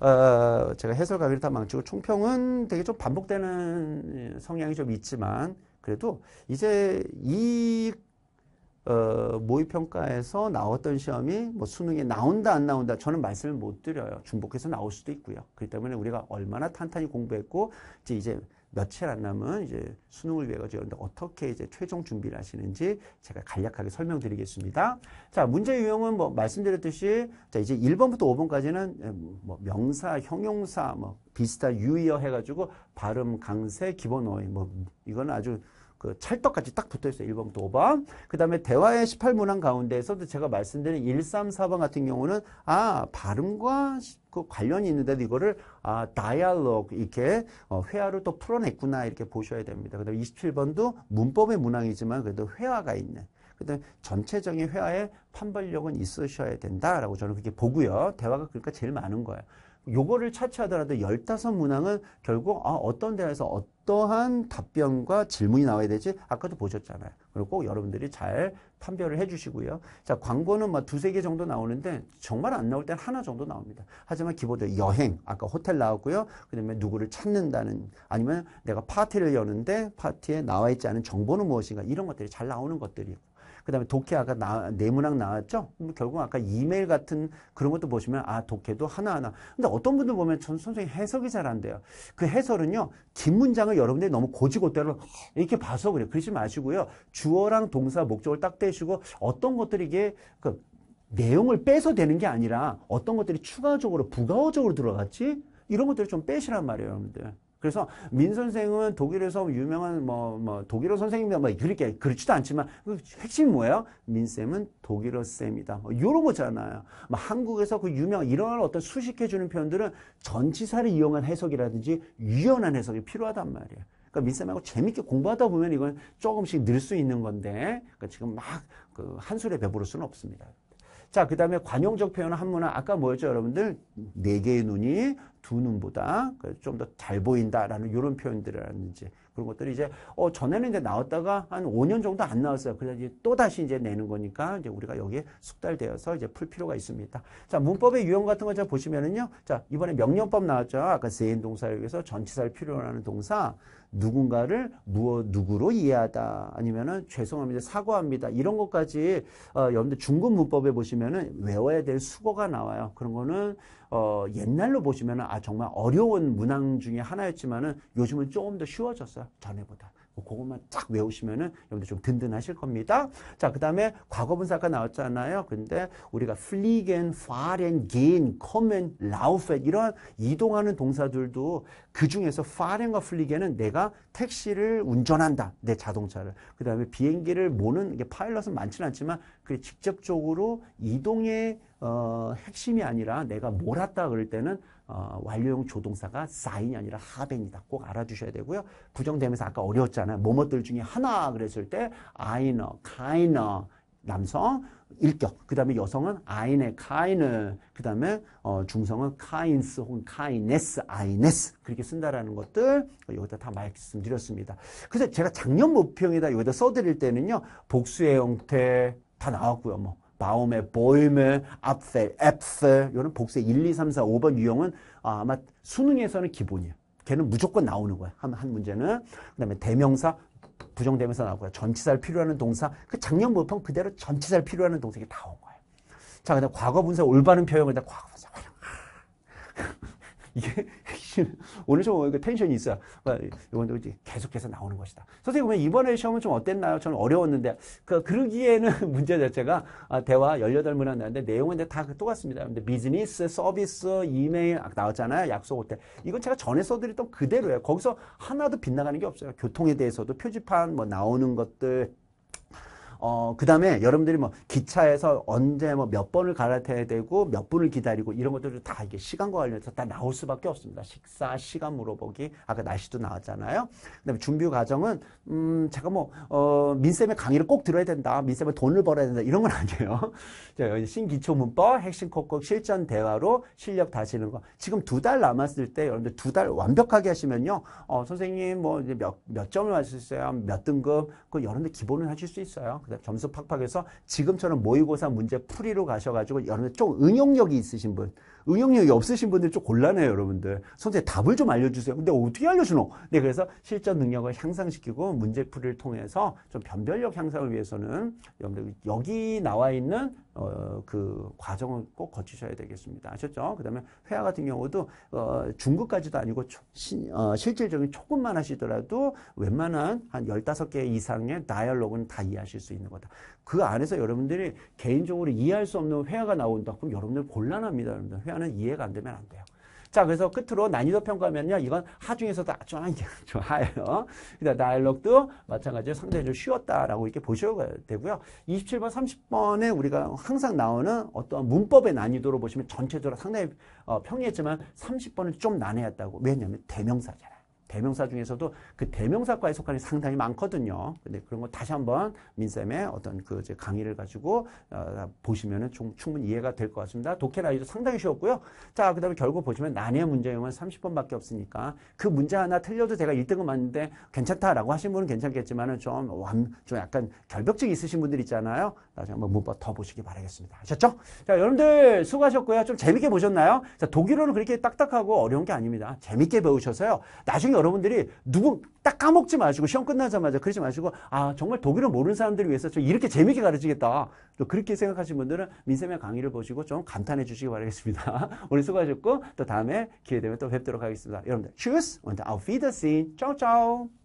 어, 제가 해설가 비르다 망치고 총평은 되게 좀 반복되는 성향이 좀 있지만 그래도 이제 이 어, 모의평가에서 나왔던 시험이 뭐 수능에 나온다 안 나온다 저는 말씀을 못 드려요. 중복해서 나올 수도 있고요. 그렇기 때문에 우리가 얼마나 탄탄히 공부했고 이제 이제 며칠 안 남은 이제 수능을 위해 가지고 어떻게 이제 최종 준비를 하시는지 제가 간략하게 설명드리겠습니다. 자, 문제 유형은 뭐 말씀드렸듯이 자, 이제 1번부터 5번까지는 뭐 명사, 형용사 뭐 비슷한 유의어 해 가지고 발음 강세, 기본 어휘 뭐이거는 아주 그 찰떡같이 딱 붙어있어요. 1번도터그 다음에 대화의 18문항 가운데에서도 제가 말씀드린 1, 3, 4번 같은 경우는 아 발음과 그 관련이 있는데도 이거를 아다이아로그 이렇게 어, 회화를 또 풀어냈구나 이렇게 보셔야 됩니다. 그 다음에 27번도 문법의 문항이지만 그래도 회화가 있는 그다음 전체적인 회화의 판별력은 있으셔야 된다라고 저는 그렇게 보고요. 대화가 그러니까 제일 많은 거예요. 요거를 차치하더라도 15문항은 결국 아, 어떤 대화에서 어떠한 답변과 질문이 나와야 되지 아까도 보셨잖아요. 그리고 꼭 여러분들이 잘 판별을 해주시고요. 자 광고는 막 뭐 두세 개 정도 나오는데 정말 안 나올 땐 하나 정도 나옵니다. 하지만 기본적으로 여행 아까 호텔 나왔고요. 그다음에 누구를 찾는다는 아니면 내가 파티를 여는데 파티에 나와 있지 않은 정보는 무엇인가 이런 것들이 잘 나오는 것들이 그 다음에 독해 아까 나, 네문항 나왔죠? 결국 아까 이메일 같은 그런 것도 보시면 아 독해도 하나하나 근데 어떤 분들 보면 전 선생님 해석이 잘 안 돼요. 그 해설은요. 긴 문장을 여러분들이 너무 고지고대로 이렇게 봐서 그래요. 그러지 마시고요. 주어랑 동사 목적을 딱 떼시고 어떤 것들이 이게 그 내용을 빼서 되는 게 아니라 어떤 것들이 추가적으로 부가어적으로 들어갔지 이런 것들을 좀 빼시란 말이에요 여러분들. 그래서 민 선생은 독일에서 유명한 뭐, 뭐 독일어 선생님이다 뭐 그렇게 그렇지도 않지만 그 핵심 이 뭐예요? 민 쌤은 독일어 쌤이다. 뭐 이런 거잖아요. 뭐 한국에서 그 유명 이런 어떤 수식해 주는 표현들은 전치사를 이용한 해석이라든지 유연한 해석이 필요하단 말이에요. 그러니까 민쌤하고 재밌게 공부하다 보면 이건 조금씩 늘 수 있는 건데 그러니까 지금 막 그 한술에 배부를 수는 없습니다. 자, 그 다음에 관용적 표현 한문화. 아까 뭐였죠, 여러분들? 네 개의 눈이 두 눈보다 좀 더 잘 보인다라는 이런 표현들이라든지 그런 것들이 이제 어 전에는 이제 나왔다가 한 5년 정도 안 나왔어요. 그래서 이제 또 다시 이제 내는 거니까 이제 우리가 여기에 숙달되어서 이제 풀 필요가 있습니다. 자 문법의 유형 같은 거 보시면은요. 자 이번에 명령법 나왔죠. 아까 세인 동사에 의해서 전치사를 필요로 하는 동사 누군가를 무엇 누구로 이해하다 아니면은 죄송합니다 사과합니다 이런 것까지 어, 여러분들 중국 문법에 보시면은 외워야 될 수거가 나와요. 그런 거는 어, 옛날로 보시면은 아, 정말 어려운 문항 중에 하나였지만은 요즘은 조금 더 쉬워졌어요. 전에보다. 뭐 그것만 쫙 외우시면은 여러분들 좀 든든하실 겁니다. 자, 그 다음에 과거분사가 나왔잖아요. 근데 우리가 fliegen, fahren, gehen, kommen, laufen 이런 이동하는 동사들도 그 중에서 fahren과 fliegen은 내가 택시를 운전한다. 내 자동차를. 그 다음에 비행기를 모는 이게 파일럿은 많지는 않지만 그 직접적으로 이동의 어, 핵심이 아니라 내가 몰았다 그럴 때는 어, 완료형 조동사가 사인이 아니라 하벤이다. 꼭 알아주셔야 되고요. 부정되면서 아까 어려웠잖아요. 뭐뭐들 중에 하나 그랬을 때 아이너, 카이너 남성 일격, 그 다음에 여성은 아이네, 카이을그 다음에 어, 중성은 카인스 혹은 카이네스, 아이네스 그렇게 쓴다라는 것들 여기다 다 말씀드렸습니다. 그래서 제가 작년 모평이다 여기다 써드릴 때는요 복수의 형태 다 나왔고요. 뭐 바움의보임의 앞셀, 앱셀 이런 복수의 1, 2, 3, 4, 5번 유형은 아, 아마 수능에서는 기본이에요. 걔는 무조건 나오는 거야. 한, 한 문제는. 그 다음에 대명사, 부정대명사 나오고요. 전치사를 필요하는 동사, 그 작년 모평 그대로 전치사를 필요하는 동사 이다온 거예요. 자, 그다음 과거 분사 올바른 표현을 다 과거 분사 활용. 이게 오늘 좀그 텐션이 있어요. 그러니이제 계속해서 나오는 것이다. 선생님 그러면 이번에 시험은 좀 어땠나요? 저는 어려웠는데 그 그러기에는 문제 자체가 아, 대화 18문항 나왔는데 내용은 다 똑같습니다. 근데 비즈니스, 서비스, 이메일 나왔잖아요. 약속 호텔. 이건 제가 전에 써드렸던 그대로예요. 거기서 하나도 빗나가는 게 없어요. 교통에 대해서도 표지판 뭐 나오는 것들 어, 그 다음에 여러분들이 뭐 기차에서 언제 뭐 몇 번을 갈아타야 되고 몇 분을 기다리고 이런 것들을다 이게 시간과 관련해서 다 나올 수밖에 없습니다. 식사, 시간 물어보기, 아까 날씨도 나왔잖아요. 그 다음에 준비 과정은, 음, 제가 뭐, 어, 민쌤의 강의를 꼭 들어야 된다. 민쌤의 돈을 벌어야 된다. 이런 건 아니에요. 자, 여기 신기초 문법, 핵심 콕콕 실전 대화로 실력 다지는 거. 지금 두 달 남았을 때 여러분들 두 달 완벽하게 하시면요. 어, 선생님 뭐 이제 몇, 몇 점을 맞을 수 있어요? 몇 등급? 그 여러분들 기본을 하실 수 있어요. 점수 팍팍해서 지금처럼 모의고사 문제 풀이로 가셔가지고 여러분 좀 응용력이 있으신 분 응용력이 없으신 분들좀 곤란해요, 여러분들. 선생님, 답을 좀 알려주세요. 근데 어떻게 알려주노? 네, 그래서 실전 능력을 향상시키고 문제풀이를 통해서 좀 변별력 향상을 위해서는 여러분들 여기 나와 있는 어, 그 과정을 꼭 거치셔야 되겠습니다. 아셨죠? 그 다음에 회화 같은 경우도 어, 중급까지도 아니고 초, 시, 어, 실질적인 조금만 하시더라도 웬만한 한 열다섯 개 이상의 다이얼로그는 다 이해하실 수 있는 거다. 그 안에서 여러분들이 개인적으로 이해할 수 없는 회화가 나온다. 그럼 여러분들 곤란합니다. 여러분들. 표현은 이해가 안 되면 안 돼요. 자, 그래서 끝으로 난이도 평가면요. 이건 하중에서도 아주 아, 좋아요. 그다음 다이록도 마찬가지로 상당히 좀 쉬웠다라고 이렇게 보셔야 되고요. 27번, 30번에 우리가 항상 나오는 어떤 문법의 난이도로 보시면 전체적으로 상당히 어, 평이했지만 30번은 좀 난해했다고. 왜냐하면 대명사잖아요. 대명사 중에서도 그 대명사과에 속하는 게 상당히 많거든요. 근데 그런 거 다시 한번 민쌤의 어떤 그 이제 강의를 가지고 어, 보시면은 좀 충분히 이해가 될 것 같습니다. 독해라이도 상당히 쉬웠고요. 자, 그 다음에 결국 보시면 난해 문제형은 30번밖에 없으니까 그 문제 하나 틀려도 제가 1등은 맞는데 괜찮다라고 하신 분은 괜찮겠지만은 좀, 완, 좀 약간 결벽증이 있으신 분들 있잖아요. 나중에 한번 문법 더 보시기 바라겠습니다. 아셨죠? 자, 여러분들 수고하셨고요. 좀 재밌게 보셨나요? 자, 독일어는 그렇게 딱딱하고 어려운 게 아닙니다. 재밌게 배우셔서요. 나중에 여러분들이 누구 딱 까먹지 마시고 시험 끝나자마자 그러지 마시고 아 정말 독일을 모르는 사람들을 위해서 저 이렇게 재미있게 가르치겠다 또 그렇게 생각하시는 분들은 민쌤의 강의를 보시고 좀 감탄해 주시기 바라겠습니다 오늘 수고하셨고 또 다음에 기회 되면 또 뵙도록 하겠습니다 여러분들 tschüss und auf Wiedersehen ciao ciao